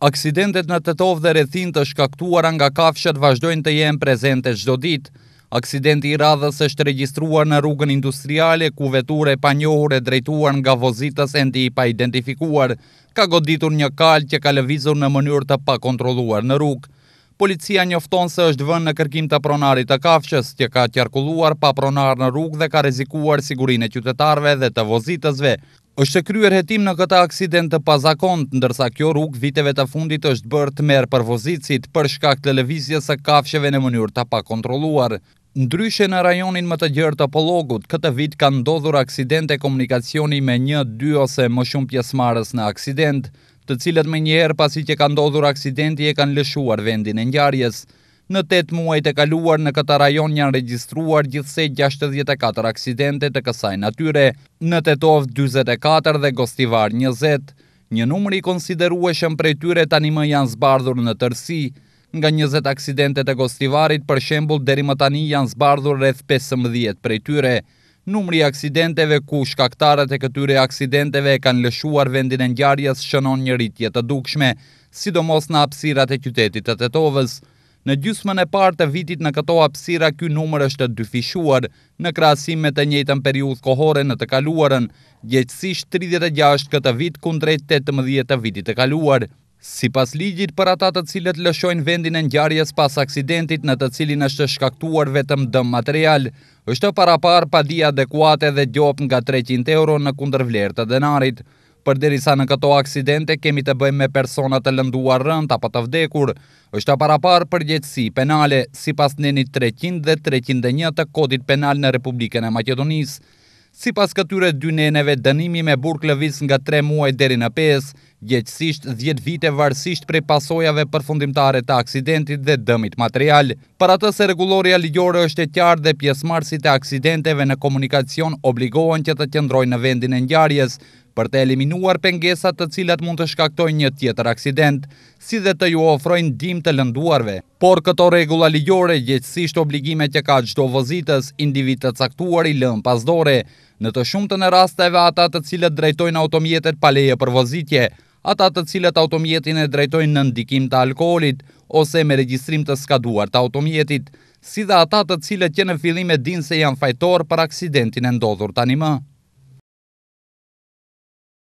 Aksidentet në të tovë dhe rethin të shkaktuar nga kafshet vazhdojnë të jenë prezente gjdo dit. Aksidenti i radhës është registruar në rrugën industriale ku veture pa njohur e drejtuar nga vozitas e ndi pa identifikuar. Ka goditur një kalë që ka levizur në mënyrë të pa kontroluar në rrugë. Policia njofton se është vënë në kërkim të pronarit të kafshës, që ka tjarkulluar pa pronar në rrugë dhe ka rezikuar sigurin e qytetarve dhe të vozitësve është kryer hetim në këta aksident të pazakont, ndërsa kjo rrug viteve të fundit është bërë të merë për vozicit për shkak të levizjes e kafsheve në mënyrë të pakontroluar. Ndryshe në rajonin më të gjërë të pologut, këtë vit ka ndodhur aksidente komunikacioni me një, dy ose më shumë pjesmarës në aksident, të cilët me njerë pasi që ka ndodhur aksidenti e kanë lëshuar vendin e njarjes. Në 8 muajt e kaluar në këta rajon janë registruar gjithse 64 aksidente të kësaj natyre, në Tetov 24 dhe Gostivar 20. Një numëri konsiderueshëm prej tyre tani më janë zbardhur në tërsi. Nga 20 aksidente të Gostivarit, për shembul, deri më tani janë zbardhur rreth 15 prej tyre. Numëri aksidenteve ku shkaktarët e këtyre aksidenteve kanë lëshuar vendin e njarjes shënon një rritje të dukshme, sidomos në apsirat e qytetit të Tetovës. Në gjysmën e parë të vitit në këto hapësira ky numër është dyfishuar në krahasim me të njëjtën periudhë kohore në të kaluarën, gjithsesi 36 këtë vit kundrejt 18 të, vitit të kaluar. Si pas ligjit për ata të cilët lëshojnë vendin e njarjes pas aksidentit në të cilin është shkaktuar vetëm dëm material, është para par padi adekuate dhe gjop nga 300 euro në kundër të denarit për sa në këto aksidente kemi të bëjmë me personat të lënduar rënd apo të vdekur, është a parapar për gjithësi penale si pas nenit 300 dhe 301 të kodit penal në Republikën e Maqedonisë. Si pas këtyre dy neneve, dënimi me burk lëvis nga 3 muaj deri në 5, gjeqësisht 10 vite varsisht prej pasojave përfundimtare të aksidentit dhe dëmit material. Për atë se regulloria ligjore është e qarë dhe pjesmarsit e aksidenteve në komunikacion obligohen që të qëndrojnë në vendin e njarjes, për të eliminuar pengesat të cilat mund të shkaktojnë një tjetër aksident, si dhe të ju ofrojnë dim të lënduarve. Por këto regula ligjore gjithësisht obligime që ka gjdo vëzitës individ të caktuar i lën pasdore, në të shumë të në rasteve ata të cilat drejtojnë automjetet paleje për vëzitje, ata të cilët automjetin e drejtojnë në ndikim të alkoholit ose me registrim të skaduar të automjetit, si dhe ata të cilët që në filime din se janë fajtor për aksidentin e ndodhur të anima.